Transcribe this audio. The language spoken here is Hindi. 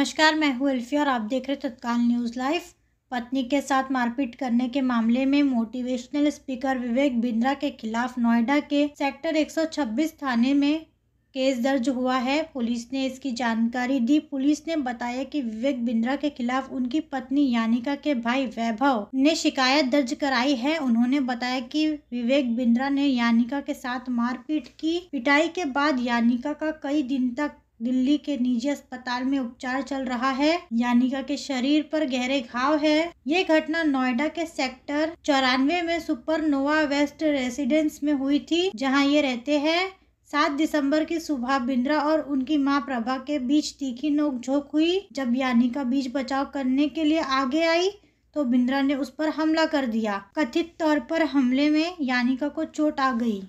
नमस्कार मैं हूँ अल्फी और आप देख रहे तत्काल न्यूज़ लाइव पत्नी के साथ मारपीट करने के मामले में मोटिवेशनल स्पीकर विवेक बिंद्रा के खिलाफ नोएडा के सेक्टर 126 थाने में केस दर्ज हुआ है पुलिस ने इसकी जानकारी दी पुलिस ने बताया कि विवेक बिंद्रा के खिलाफ उनकी पत्नी यानिका के भाई वैभव ने शिकायत दर्ज कराई है उन्होंने बताया कि विवेक बिंद्रा ने यानिका के साथ मारपीट की पिटाई के बाद यानिका का कई दिन तक दिल्ली के निजी अस्पताल में उपचार चल रहा है यानिका के शरीर पर गहरे घाव है ये घटना नोएडा के सेक्टर चौरानवे में सुपरनोवा वेस्ट रेसिडेंस में हुई थी जहां ये रहते हैं सात दिसंबर की सुबह बिंद्रा और उनकी मां प्रभा के बीच तीखी नोकझोंक हुई जब यानिका बीच बचाव करने के लिए आगे आई तो बिंद्रा ने उस पर हमला कर दिया कथित तौर पर हमले में यानिका को चोट आ गई